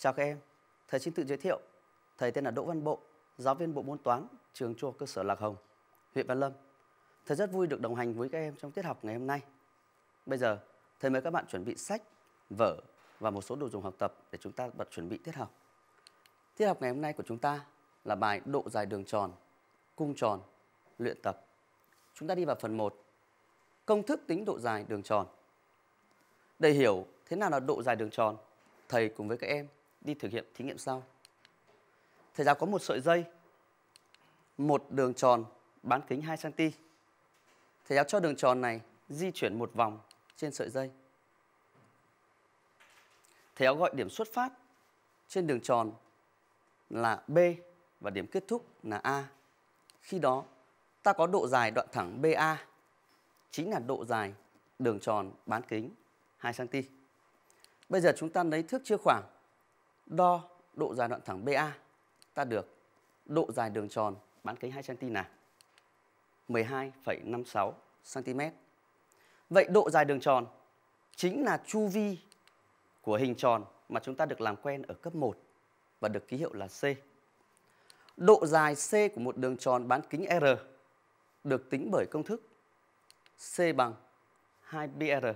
Chào các em, thầy xin tự giới thiệu. Thầy tên là Đỗ Văn Bộ, giáo viên bộ môn toán, trường trung cơ sở Lạc Hồng, huyện Văn Lâm. Thầy rất vui được đồng hành với các em trong tiết học ngày hôm nay. Bây giờ, thầy mời các bạn chuẩn bị sách, vở và một số đồ dùng học tập để chúng ta bật chuẩn bị tiết học. Tiết học ngày hôm nay của chúng ta là bài độ dài đường tròn, cung tròn, luyện tập. Chúng ta đi vào phần 1. Công thức tính độ dài đường tròn. Để hiểu thế nào là độ dài đường tròn, thầy cùng với các em đi thực hiện thí nghiệm sau thầy giáo có một sợi dây một đường tròn bán kính 2 cm thầy giáo cho đường tròn này di chuyển một vòng trên sợi dây thầy giáo gọi điểm xuất phát trên đường tròn là B và điểm kết thúc là A. Khi đó, ta có độ dài đoạn thẳng BA chính là độ dài đường tròn bán kính 2 cm. Bây giờ chúng ta lấy thước chia khoảng đo độ dài đoạn thẳng BA ta được độ dài đường tròn bán kính 2 cm là 12,56 cm. Vậy độ dài đường tròn chính là chu vi của hình tròn mà chúng ta được làm quen ở cấp 1 và được ký hiệu là C. Độ dài C của một đường tròn bán kính R được tính bởi công thức C bằng 2BR.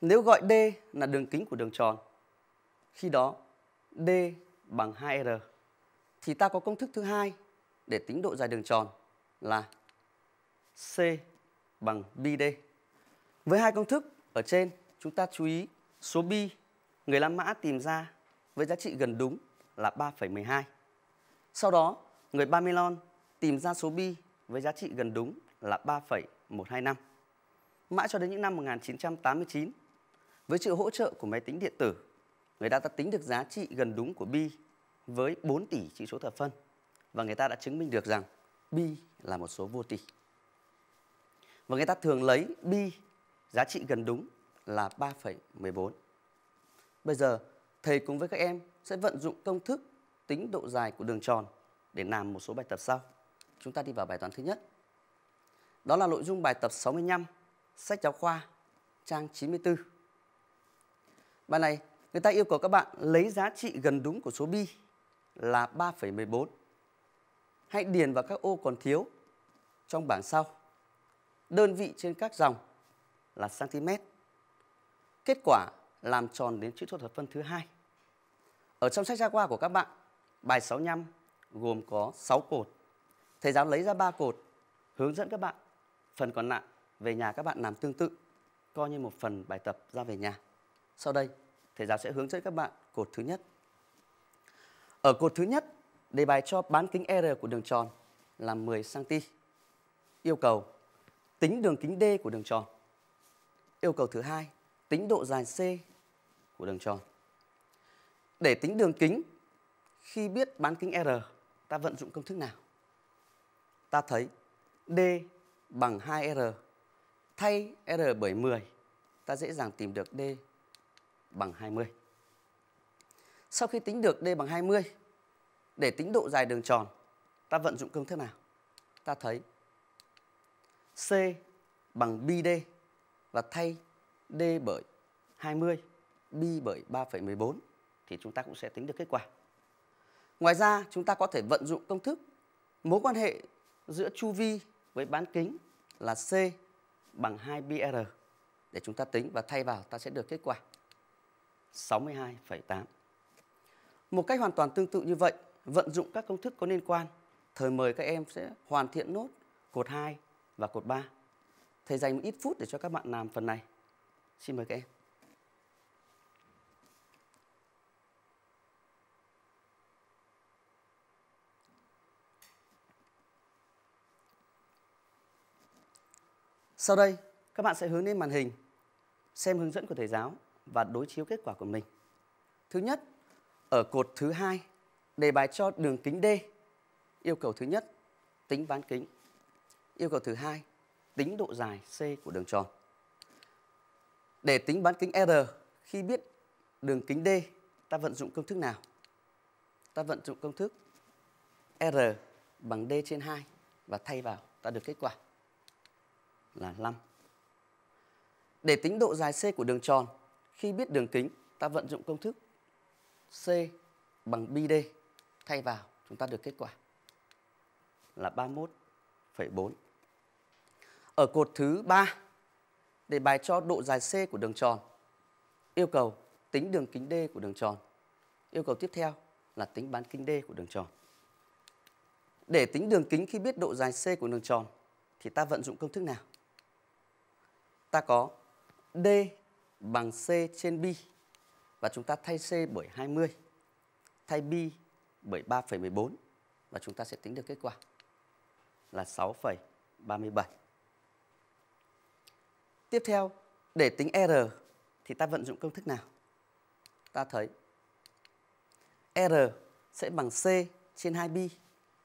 Nếu gọi D là đường kính của đường tròn khi đó, D bằng 2R. Thì ta có công thức thứ hai để tính độ dài đường tròn là C bằng BD. Với hai công thức ở trên, chúng ta chú ý số B người La Mã tìm ra với giá trị gần đúng là 3,12. Sau đó, người Babylon tìm ra số bi với giá trị gần đúng là 3,125. Mãi cho đến những năm 1989, với sự hỗ trợ của máy tính điện tử người ta đã tính được giá trị gần đúng của bi với 4 tỷ chữ số thập phân và người ta đã chứng minh được rằng bi là một số vô tỷ. Và người ta thường lấy bi giá trị gần đúng là 3,14. Bây giờ thầy cùng với các em sẽ vận dụng công thức tính độ dài của đường tròn để làm một số bài tập sau. Chúng ta đi vào bài toán thứ nhất. Đó là nội dung bài tập 65 sách giáo khoa trang 94. Bài này người ta yêu cầu các bạn lấy giá trị gần đúng của số bi là 3,14. Hãy điền vào các ô còn thiếu trong bảng sau. Đơn vị trên các dòng là cm. Kết quả làm tròn đến chữ số thập phân thứ hai. Ở trong sách giáo khoa của các bạn, bài 65 gồm có 6 cột. Thầy giáo lấy ra 3 cột hướng dẫn các bạn. Phần còn lại về nhà các bạn làm tương tự, coi như một phần bài tập ra về nhà. Sau đây thầy giáo sẽ hướng dẫn các bạn cột thứ nhất. Ở cột thứ nhất, đề bài cho bán kính R của đường tròn là 10 cm. Yêu cầu tính đường kính D của đường tròn. Yêu cầu thứ hai, tính độ dài C của đường tròn. Để tính đường kính, khi biết bán kính R, ta vận dụng công thức nào? Ta thấy D bằng 2R, thay R bởi 10, ta dễ dàng tìm được D bằng 20. Sau khi tính được D bằng 20, để tính độ dài đường tròn, ta vận dụng công thức nào? Ta thấy C bằng BD và thay D bởi 20, B bởi 3,14 thì chúng ta cũng sẽ tính được kết quả. Ngoài ra, chúng ta có thể vận dụng công thức mối quan hệ giữa chu vi với bán kính là C bằng 2BR để chúng ta tính và thay vào ta sẽ được kết quả 62,8. Một cách hoàn toàn tương tự như vậy, vận dụng các công thức có liên quan, thời mời các em sẽ hoàn thiện nốt cột 2 và cột 3. Thầy dành một ít phút để cho các bạn làm phần này. Xin mời các em. Sau đây, các bạn sẽ hướng lên màn hình xem hướng dẫn của thầy giáo và đối chiếu kết quả của mình. Thứ nhất, ở cột thứ hai, đề bài cho đường kính D. Yêu cầu thứ nhất, tính bán kính. Yêu cầu thứ hai, tính độ dài C của đường tròn. Để tính bán kính R, khi biết đường kính D, ta vận dụng công thức nào? Ta vận dụng công thức R bằng D trên 2 và thay vào ta được kết quả là 5. Để tính độ dài C của đường tròn, khi biết đường kính, ta vận dụng công thức C bằng BD thay vào chúng ta được kết quả là 31,4. Ở cột thứ 3, đề bài cho độ dài C của đường tròn, yêu cầu tính đường kính D của đường tròn. Yêu cầu tiếp theo là tính bán kính D của đường tròn. Để tính đường kính khi biết độ dài C của đường tròn thì ta vận dụng công thức nào? Ta có D bằng C trên b và chúng ta thay C bởi 20, thay b bởi 3,14 và chúng ta sẽ tính được kết quả là 6,37. Tiếp theo, để tính R thì ta vận dụng công thức nào? Ta thấy R sẽ bằng C trên 2B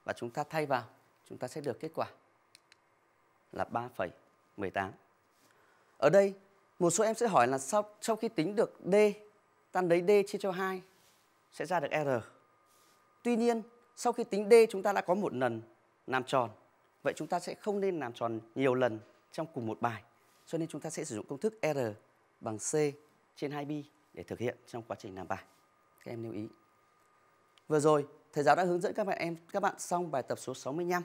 và chúng ta thay vào chúng ta sẽ được kết quả là 3,18. Ở đây một số em sẽ hỏi là sau sau khi tính được D, ta lấy D chia cho 2 sẽ ra được R. Tuy nhiên, sau khi tính D chúng ta đã có một lần làm tròn. Vậy chúng ta sẽ không nên làm tròn nhiều lần trong cùng một bài. Cho nên chúng ta sẽ sử dụng công thức R bằng C trên 2B để thực hiện trong quá trình làm bài. Các em lưu ý. Vừa rồi, thầy giáo đã hướng dẫn các bạn em các bạn xong bài tập số 65.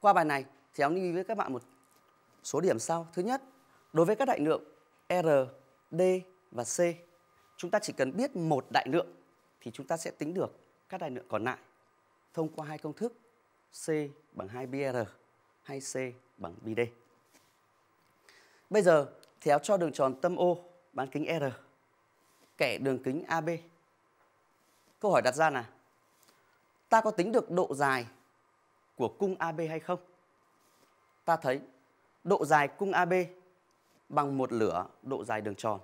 Qua bài này, thì ông lưu ý với các bạn một số điểm sau. Thứ nhất, Đối với các đại lượng R, D và C, chúng ta chỉ cần biết một đại lượng thì chúng ta sẽ tính được các đại lượng còn lại thông qua hai công thức C bằng 2BR hay C bằng BD. Bây giờ, chéo cho đường tròn tâm O bán kính R kẻ đường kính AB. Câu hỏi đặt ra là ta có tính được độ dài của cung AB hay không? Ta thấy độ dài cung AB bằng một lửa độ dài đường tròn.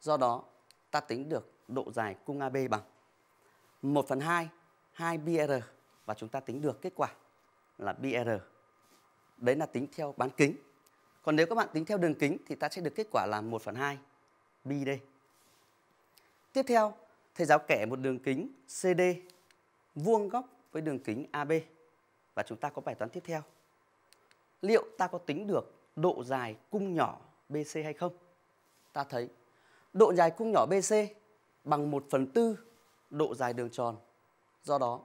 Do đó, ta tính được độ dài cung AB bằng 1 phần 2, 2 BR và chúng ta tính được kết quả là BR. Đấy là tính theo bán kính. Còn nếu các bạn tính theo đường kính thì ta sẽ được kết quả là 1 phần 2 BD. Tiếp theo, thầy giáo kẻ một đường kính CD vuông góc với đường kính AB và chúng ta có bài toán tiếp theo. Liệu ta có tính được độ dài cung nhỏ BC hay không? Ta thấy độ dài cung nhỏ BC bằng 1 phần tư độ dài đường tròn. Do đó,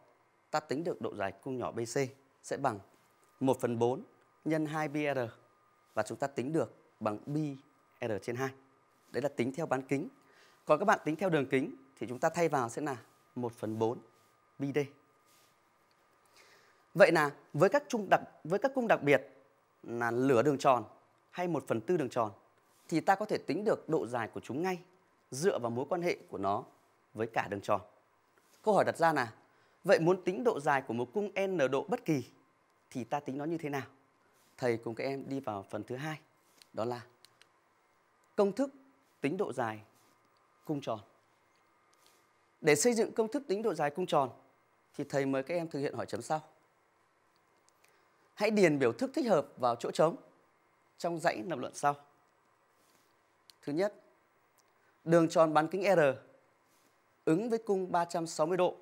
ta tính được độ dài cung nhỏ BC sẽ bằng 1 phần 4 nhân 2 BR và chúng ta tính được bằng BR trên 2. Đấy là tính theo bán kính. Còn các bạn tính theo đường kính thì chúng ta thay vào sẽ là 1 phần 4 BD. Vậy là với các trung đặc với các cung đặc biệt là lửa đường tròn hay 1 phần tư đường tròn thì ta có thể tính được độ dài của chúng ngay dựa vào mối quan hệ của nó với cả đường tròn. Câu hỏi đặt ra là vậy muốn tính độ dài của một cung n độ bất kỳ thì ta tính nó như thế nào? Thầy cùng các em đi vào phần thứ hai đó là công thức tính độ dài cung tròn. Để xây dựng công thức tính độ dài cung tròn thì thầy mời các em thực hiện hỏi chấm sau. Hãy điền biểu thức thích hợp vào chỗ trống trong dãy lập luận sau. Thứ nhất, đường tròn bán kính R ứng với cung 360 độ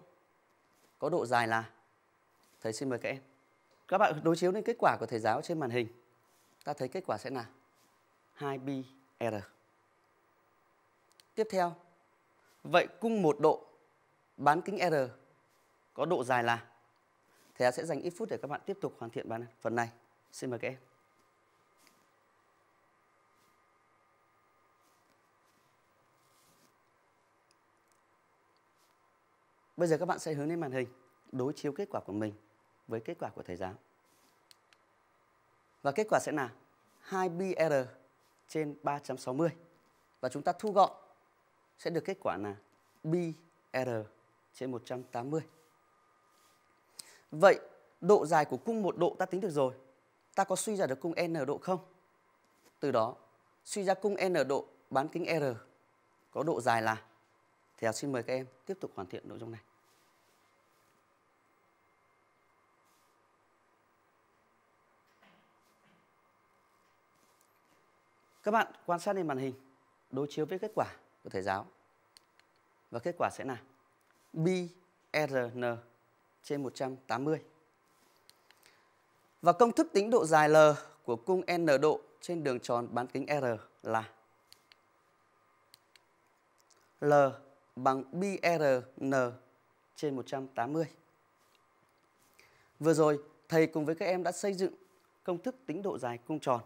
có độ dài là Thầy xin mời các em. Các bạn đối chiếu lên kết quả của thầy giáo trên màn hình. Ta thấy kết quả sẽ là 2BR. Tiếp theo, vậy cung một độ bán kính R có độ dài là Thầy sẽ dành ít phút để các bạn tiếp tục hoàn thiện phần này. Xin mời các em. Bây giờ các bạn sẽ hướng lên màn hình, đối chiếu kết quả của mình với kết quả của thầy giáo. Và kết quả sẽ là 2BR trên 360. Và chúng ta thu gọn sẽ được kết quả là BR trên 180. Vậy độ dài của cung một độ ta tính được rồi. Ta có suy ra được cung N độ không? Từ đó, suy ra cung N độ bán kính R có độ dài là Thì xin mời các em tiếp tục hoàn thiện nội dung này. Các bạn quan sát lên màn hình, đối chiếu với kết quả của thầy giáo. Và kết quả sẽ là BRN trên 180. Và công thức tính độ dài L của cung N độ trên đường tròn bán kính R là L bằng BRN trên 180. Vừa rồi, thầy cùng với các em đã xây dựng công thức tính độ dài cung tròn.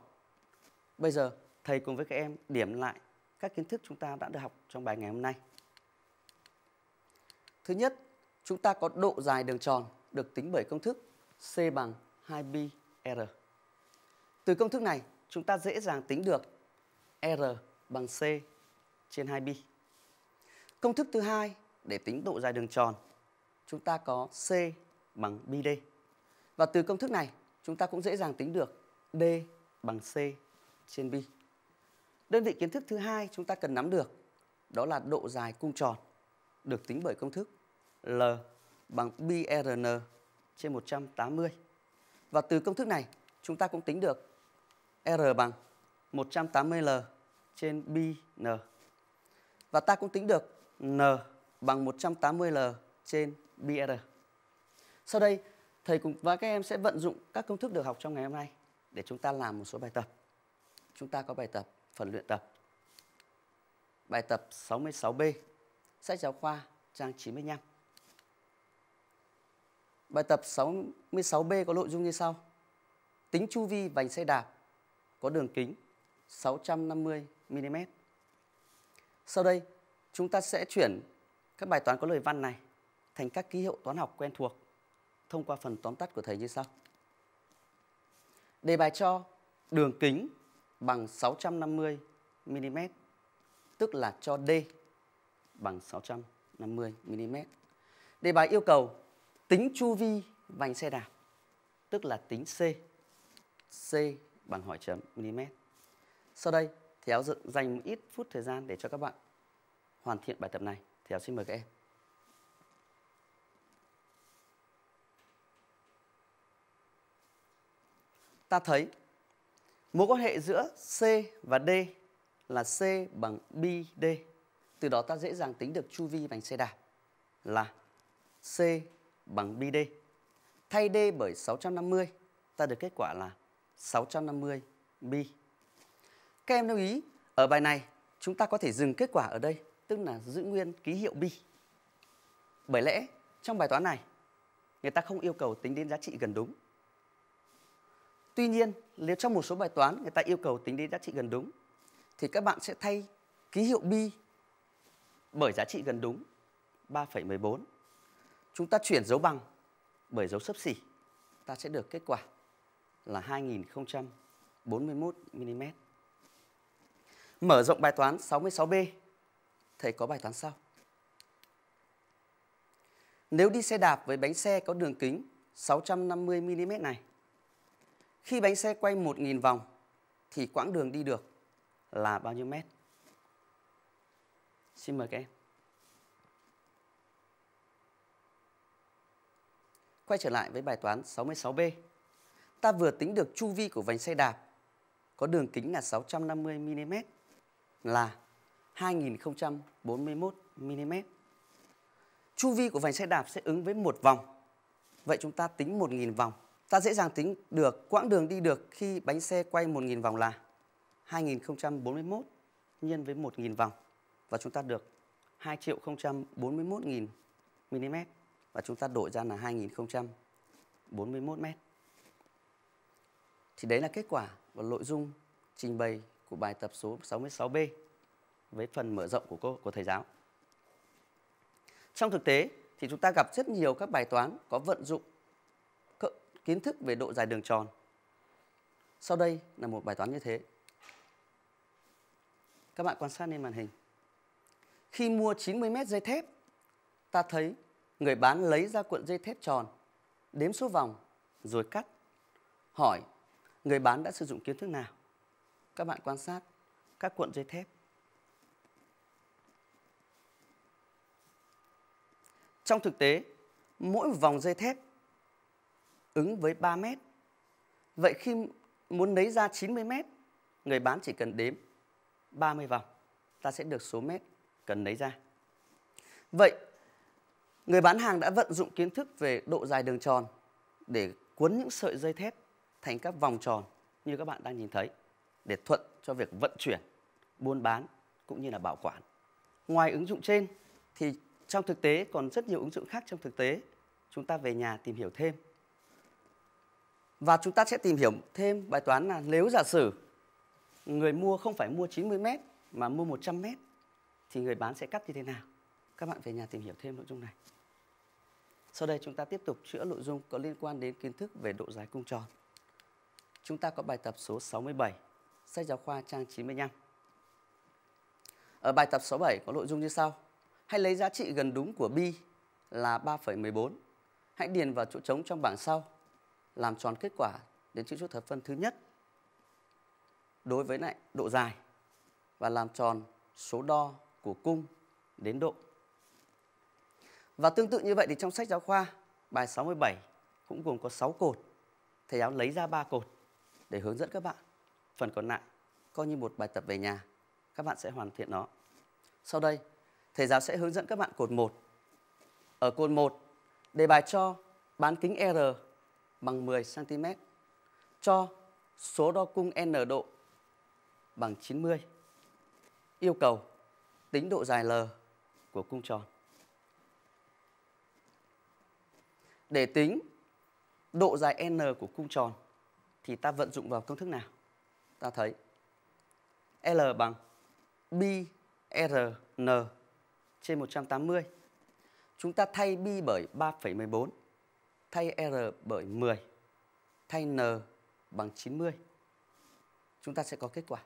Bây giờ, thầy cùng với các em điểm lại các kiến thức chúng ta đã được học trong bài ngày hôm nay. Thứ nhất, chúng ta có độ dài đường tròn được tính bởi công thức C bằng 2πr. Từ công thức này, chúng ta dễ dàng tính được R bằng C trên 2pi. Công thức thứ hai để tính độ dài đường tròn, chúng ta có C bằng BD. Và từ công thức này, chúng ta cũng dễ dàng tính được D bằng C trên pi. Đơn vị kiến thức thứ hai chúng ta cần nắm được đó là độ dài cung tròn được tính bởi công thức L bằng BRN trên 180. Và từ công thức này chúng ta cũng tính được R bằng 180L trên BN. Và ta cũng tính được N bằng 180L trên BR. Sau đây, thầy cùng và các em sẽ vận dụng các công thức được học trong ngày hôm nay để chúng ta làm một số bài tập. Chúng ta có bài tập phần luyện tập. Bài tập 66B, sách giáo khoa trang 95. Bài tập 66B có nội dung như sau. Tính chu vi vành xe đạp có đường kính 650 mm. Sau đây, chúng ta sẽ chuyển các bài toán có lời văn này thành các ký hiệu toán học quen thuộc thông qua phần tóm tắt của thầy như sau. Đề bài cho đường kính bằng 650 mm, tức là cho D bằng 650 mm. Đề bài yêu cầu tính chu vi vành xe đạp, tức là tính C. C bằng hỏi chấm mm. Sau đây, thì Áo dành một ít phút thời gian để cho các bạn hoàn thiện bài tập này. Thì Áo xin mời các em. Ta thấy Mối quan hệ giữa C và D là C bằng BD. Từ đó ta dễ dàng tính được chu vi bánh xe đạp là C bằng BD. Thay D bởi 650, ta được kết quả là 650 B. Các em lưu ý, ở bài này chúng ta có thể dừng kết quả ở đây, tức là giữ nguyên ký hiệu B. Bởi lẽ trong bài toán này, người ta không yêu cầu tính đến giá trị gần đúng Tuy nhiên, nếu trong một số bài toán người ta yêu cầu tính đến giá trị gần đúng thì các bạn sẽ thay ký hiệu bi bởi giá trị gần đúng 3,14. Chúng ta chuyển dấu bằng bởi dấu xấp xỉ. Ta sẽ được kết quả là 2041 mm. Mở rộng bài toán 66B, thầy có bài toán sau. Nếu đi xe đạp với bánh xe có đường kính 650 mm này khi bánh xe quay 1.000 vòng thì quãng đường đi được là bao nhiêu mét? Xin mời các em. Quay trở lại với bài toán 66B. Ta vừa tính được chu vi của vành xe đạp có đường kính là 650 mm là 2041 mm. Chu vi của vành xe đạp sẽ ứng với một vòng. Vậy chúng ta tính 1000 vòng Ta dễ dàng tính được quãng đường đi được khi bánh xe quay 1.000 vòng là 2041 nhân với 1.000 vòng và chúng ta được 2 triệu 041.000 mm và chúng ta đổi ra là 2041 m. Thì đấy là kết quả và nội dung trình bày của bài tập số 66B với phần mở rộng của cô của thầy giáo. Trong thực tế thì chúng ta gặp rất nhiều các bài toán có vận dụng kiến thức về độ dài đường tròn. Sau đây là một bài toán như thế. Các bạn quan sát lên màn hình. Khi mua 90 mét dây thép, ta thấy người bán lấy ra cuộn dây thép tròn, đếm số vòng rồi cắt. Hỏi người bán đã sử dụng kiến thức nào? Các bạn quan sát các cuộn dây thép. Trong thực tế, mỗi vòng dây thép ứng với 3 mét. Vậy khi muốn lấy ra 90 mét, người bán chỉ cần đếm 30 vòng, ta sẽ được số mét cần lấy ra. Vậy, người bán hàng đã vận dụng kiến thức về độ dài đường tròn để cuốn những sợi dây thép thành các vòng tròn như các bạn đang nhìn thấy để thuận cho việc vận chuyển, buôn bán cũng như là bảo quản. Ngoài ứng dụng trên thì trong thực tế còn rất nhiều ứng dụng khác trong thực tế. Chúng ta về nhà tìm hiểu thêm và chúng ta sẽ tìm hiểu thêm bài toán là nếu giả sử người mua không phải mua 90m mà mua 100m thì người bán sẽ cắt như thế nào? Các bạn về nhà tìm hiểu thêm nội dung này. Sau đây chúng ta tiếp tục chữa nội dung có liên quan đến kiến thức về độ dài cung tròn. Chúng ta có bài tập số 67, sách giáo khoa trang 95. Ở bài tập 67 có nội dung như sau. Hãy lấy giá trị gần đúng của bi là 3,14. Hãy điền vào chỗ trống trong bảng sau làm tròn kết quả đến chữ số thập phân thứ nhất đối với lại độ dài và làm tròn số đo của cung đến độ. Và tương tự như vậy thì trong sách giáo khoa bài 67 cũng gồm có 6 cột. Thầy giáo lấy ra 3 cột để hướng dẫn các bạn. Phần còn lại coi như một bài tập về nhà, các bạn sẽ hoàn thiện nó. Sau đây, thầy giáo sẽ hướng dẫn các bạn cột 1. Ở cột 1, đề bài cho bán kính R bằng 10 cm cho số đo cung n độ bằng 90. Yêu cầu tính độ dài L của cung tròn. Để tính độ dài n của cung tròn thì ta vận dụng vào công thức nào? Ta thấy L bằng r n trên 180. Chúng ta thay bi bởi 3,14 thay R bởi 10, thay N bằng 90. Chúng ta sẽ có kết quả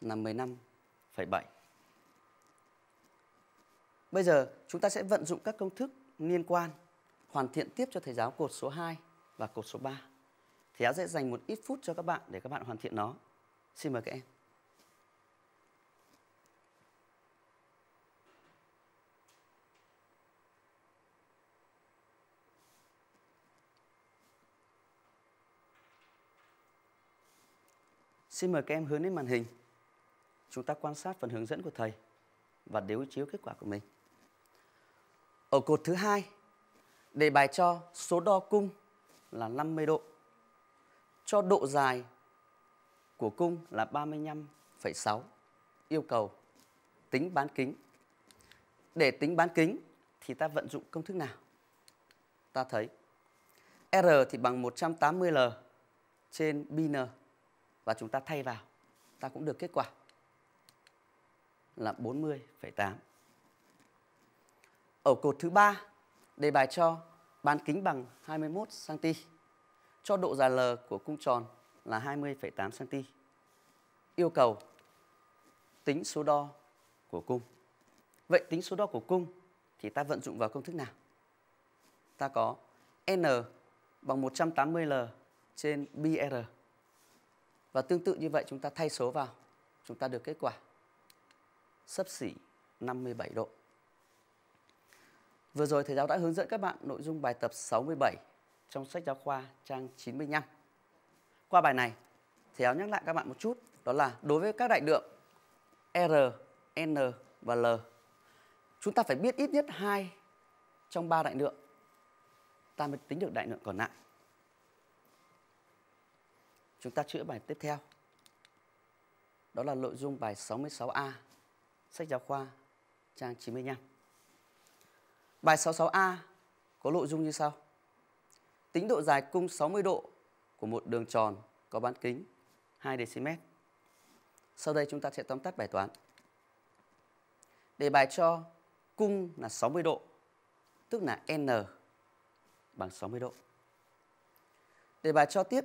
là 15,7. Bây giờ chúng ta sẽ vận dụng các công thức liên quan hoàn thiện tiếp cho thầy giáo cột số 2 và cột số 3. Thầy giáo sẽ dành một ít phút cho các bạn để các bạn hoàn thiện nó. Xin mời các em. Xin mời các em hướng đến màn hình. Chúng ta quan sát phần hướng dẫn của thầy và đối chiếu kết quả của mình. Ở cột thứ hai, đề bài cho số đo cung là 50 độ. Cho độ dài của cung là 35,6. Yêu cầu tính bán kính. Để tính bán kính thì ta vận dụng công thức nào? Ta thấy R thì bằng 180L trên BN và chúng ta thay vào ta cũng được kết quả là 40,8. Ở cột thứ ba đề bài cho bán kính bằng 21 cm cho độ dài L của cung tròn là 20,8 cm. Yêu cầu tính số đo của cung. Vậy tính số đo của cung thì ta vận dụng vào công thức nào? Ta có N bằng 180L trên BR và tương tự như vậy chúng ta thay số vào, chúng ta được kết quả sấp xỉ 57 độ. Vừa rồi thầy giáo đã hướng dẫn các bạn nội dung bài tập 67 trong sách giáo khoa trang 95. Qua bài này, thầy giáo nhắc lại các bạn một chút, đó là đối với các đại lượng R, N và L, chúng ta phải biết ít nhất hai trong ba đại lượng. Ta mới tính được đại lượng còn lại. Chúng ta chữa bài tiếp theo. Đó là nội dung bài 66A, sách giáo khoa, trang 95. Bài 66A có nội dung như sau. Tính độ dài cung 60 độ của một đường tròn có bán kính 2 dm. Sau đây chúng ta sẽ tóm tắt bài toán. Đề bài cho cung là 60 độ, tức là N bằng 60 độ. Đề bài cho tiếp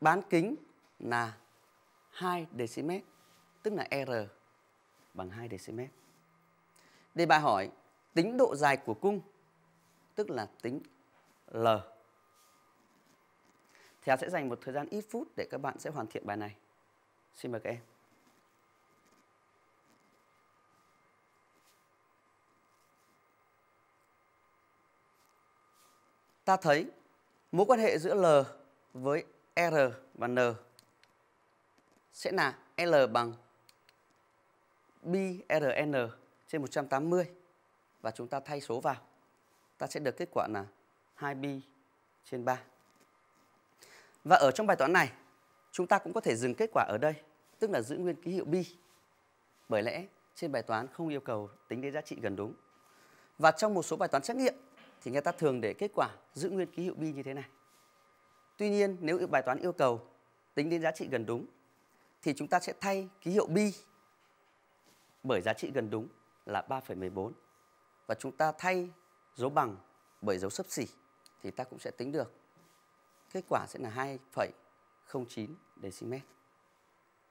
bán kính là 2 dm, tức là R bằng 2 dm. Đề bài hỏi tính độ dài của cung, tức là tính L. Thầy sẽ dành một thời gian ít phút để các bạn sẽ hoàn thiện bài này. Xin mời các em. Ta thấy mối quan hệ giữa L với R và N sẽ là L bằng BRN trên 180 và chúng ta thay số vào. Ta sẽ được kết quả là 2B trên 3. Và ở trong bài toán này, chúng ta cũng có thể dừng kết quả ở đây, tức là giữ nguyên ký hiệu B. Bởi lẽ trên bài toán không yêu cầu tính đến giá trị gần đúng. Và trong một số bài toán trắc nghiệm thì người ta thường để kết quả giữ nguyên ký hiệu B như thế này. Tuy nhiên, nếu bài toán yêu cầu tính đến giá trị gần đúng thì chúng ta sẽ thay ký hiệu bi bởi giá trị gần đúng là 3,14 và chúng ta thay dấu bằng bởi dấu sấp xỉ thì ta cũng sẽ tính được kết quả sẽ là 2,09 dm.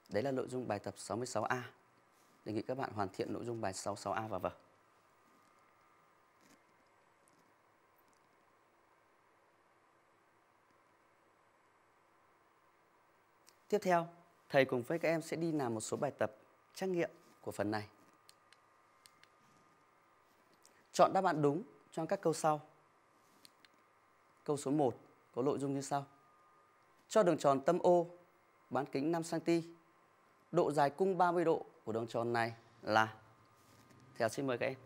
Đấy là nội dung bài tập 66A. Đề nghị các bạn hoàn thiện nội dung bài 66A và vở. Tiếp theo, thầy cùng với các em sẽ đi làm một số bài tập trắc nghiệm của phần này. Chọn đáp án đúng cho các câu sau. Câu số 1 có nội dung như sau. Cho đường tròn tâm O bán kính 5 cm. Độ dài cung 30 độ của đường tròn này là Theo xin mời các em.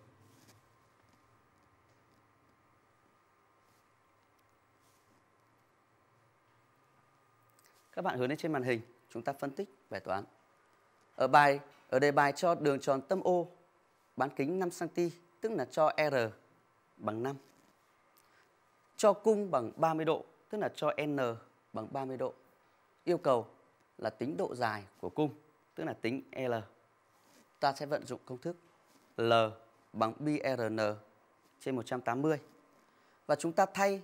các bạn hướng lên trên màn hình, chúng ta phân tích bài toán. Ở bài ở đề bài cho đường tròn tâm O bán kính 5 cm, tức là cho R bằng 5. Cho cung bằng 30 độ, tức là cho N bằng 30 độ. Yêu cầu là tính độ dài của cung, tức là tính L. Ta sẽ vận dụng công thức L bằng BRN trên 180. Và chúng ta thay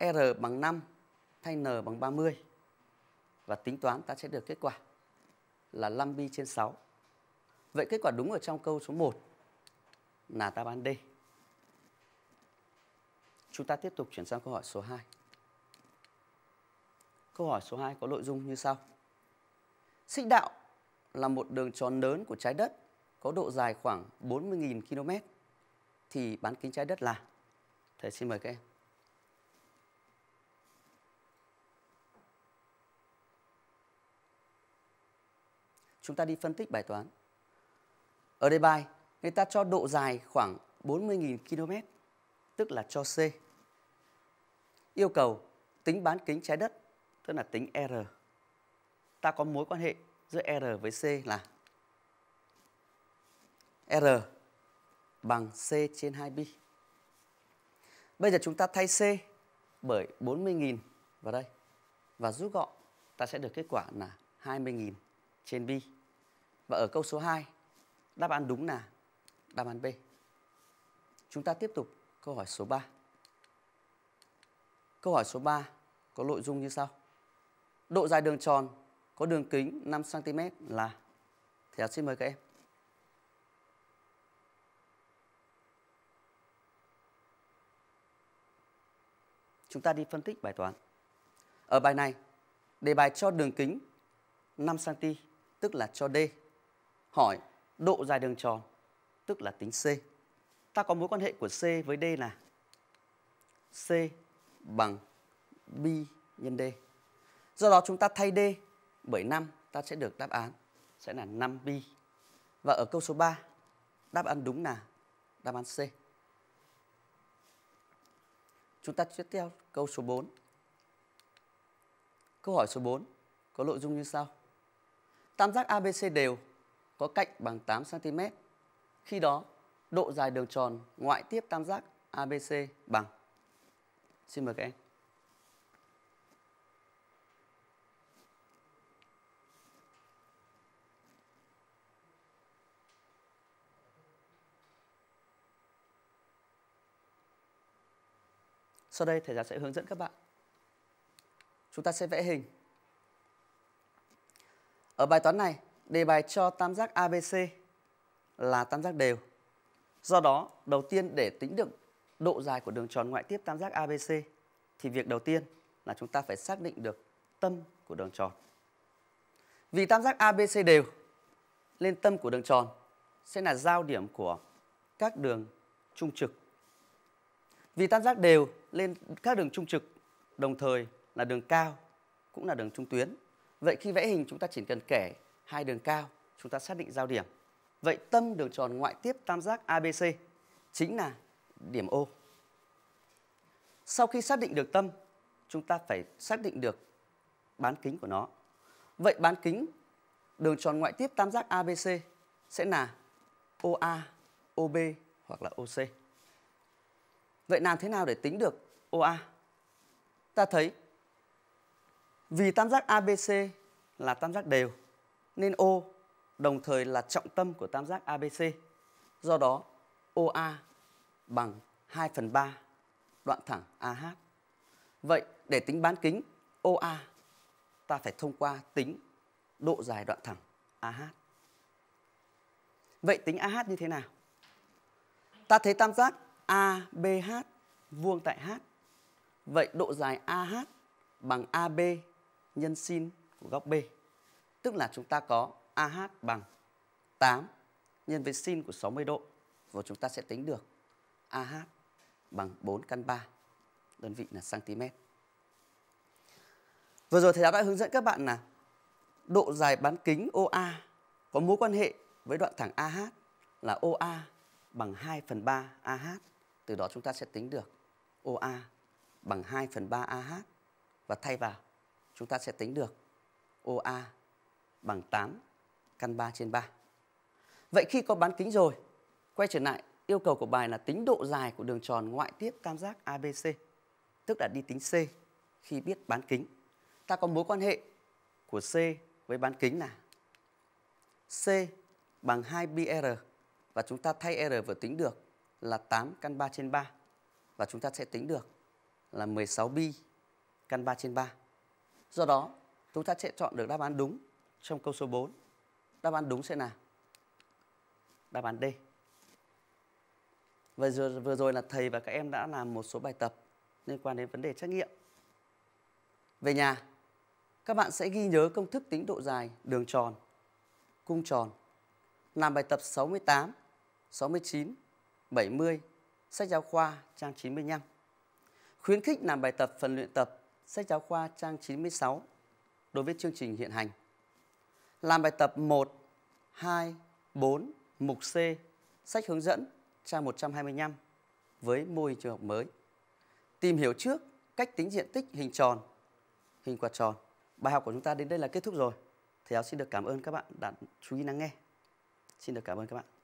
R bằng 5 thay N bằng 30 và tính toán ta sẽ được kết quả là 5 bi trên 6. Vậy kết quả đúng ở trong câu số 1 là đáp án D. Chúng ta tiếp tục chuyển sang câu hỏi số 2. Câu hỏi số 2 có nội dung như sau. Xích đạo là một đường tròn lớn của trái đất có độ dài khoảng 40.000 km thì bán kính trái đất là? Thầy xin mời các em. chúng ta đi phân tích bài toán. Ở đề bài, người ta cho độ dài khoảng 40.000 km, tức là cho C. Yêu cầu tính bán kính trái đất, tức là tính R. Ta có mối quan hệ giữa R với C là R bằng C trên 2pi. Bây giờ chúng ta thay C bởi 40.000 vào đây và rút gọn ta sẽ được kết quả là 20.000 trên pi. Và ở câu số 2, đáp án đúng là đáp án B. Chúng ta tiếp tục câu hỏi số 3. Câu hỏi số 3 có nội dung như sau. Độ dài đường tròn có đường kính 5 cm là Thầy xin mời các em. Chúng ta đi phân tích bài toán. Ở bài này, đề bài cho đường kính 5 cm, tức là cho D hỏi độ dài đường tròn tức là tính C. Ta có mối quan hệ của C với D là C bằng B nhân D. Do đó chúng ta thay D bởi 5 ta sẽ được đáp án sẽ là 5B. Và ở câu số 3 đáp án đúng là đáp án C. Chúng ta tiếp theo câu số 4. Câu hỏi số 4 có nội dung như sau. Tam giác ABC đều có cạnh bằng 8 cm. Khi đó, độ dài đường tròn ngoại tiếp tam giác ABC bằng. Xin mời các em. Sau đây thầy giáo sẽ hướng dẫn các bạn. Chúng ta sẽ vẽ hình. Ở bài toán này, Đề bài cho tam giác ABC là tam giác đều. Do đó, đầu tiên để tính được độ dài của đường tròn ngoại tiếp tam giác ABC thì việc đầu tiên là chúng ta phải xác định được tâm của đường tròn. Vì tam giác ABC đều nên tâm của đường tròn sẽ là giao điểm của các đường trung trực. Vì tam giác đều lên các đường trung trực đồng thời là đường cao cũng là đường trung tuyến. Vậy khi vẽ hình chúng ta chỉ cần kể hai đường cao, chúng ta xác định giao điểm. Vậy tâm đường tròn ngoại tiếp tam giác ABC chính là điểm O. Sau khi xác định được tâm, chúng ta phải xác định được bán kính của nó. Vậy bán kính đường tròn ngoại tiếp tam giác ABC sẽ là OA, OB hoặc là OC. Vậy làm thế nào để tính được OA? Ta thấy vì tam giác ABC là tam giác đều nên O đồng thời là trọng tâm của tam giác ABC. Do đó, OA bằng 2 phần 3 đoạn thẳng AH. Vậy, để tính bán kính OA, ta phải thông qua tính độ dài đoạn thẳng AH. Vậy tính AH như thế nào? Ta thấy tam giác ABH vuông tại H. Vậy độ dài AH bằng AB nhân sin của góc B. Tức là chúng ta có AH bằng 8 nhân với sin của 60 độ và chúng ta sẽ tính được AH bằng 4 căn 3. Đơn vị là cm. Vừa rồi thầy giáo đã hướng dẫn các bạn là độ dài bán kính OA có mối quan hệ với đoạn thẳng AH là OA bằng 2 phần 3 AH. Từ đó chúng ta sẽ tính được OA bằng 2 phần 3 AH và thay vào chúng ta sẽ tính được OA bằng 8 căn 3 trên 3. Vậy khi có bán kính rồi, quay trở lại yêu cầu của bài là tính độ dài của đường tròn ngoại tiếp tam giác ABC, tức là đi tính C khi biết bán kính. Ta có mối quan hệ của C với bán kính là C bằng 2BR và chúng ta thay R vừa tính được là 8 căn 3 trên 3 và chúng ta sẽ tính được là 16 b căn 3 trên 3. Do đó, chúng ta sẽ chọn được đáp án đúng trong câu số 4? Đáp án đúng sẽ là đáp án D. Vừa rồi, vừa rồi là thầy và các em đã làm một số bài tập liên quan đến vấn đề trắc nghiệm. Về nhà, các bạn sẽ ghi nhớ công thức tính độ dài đường tròn, cung tròn. Làm bài tập 68, 69, 70, sách giáo khoa trang 95. Khuyến khích làm bài tập phần luyện tập sách giáo khoa trang 96 đối với chương trình hiện hành. Làm bài tập 1, 2, 4, mục C, sách hướng dẫn, trang 125 với mô hình trường học mới. Tìm hiểu trước cách tính diện tích hình tròn, hình quạt tròn. Bài học của chúng ta đến đây là kết thúc rồi. Thầy giáo xin được cảm ơn các bạn đã chú ý lắng nghe. Xin được cảm ơn các bạn.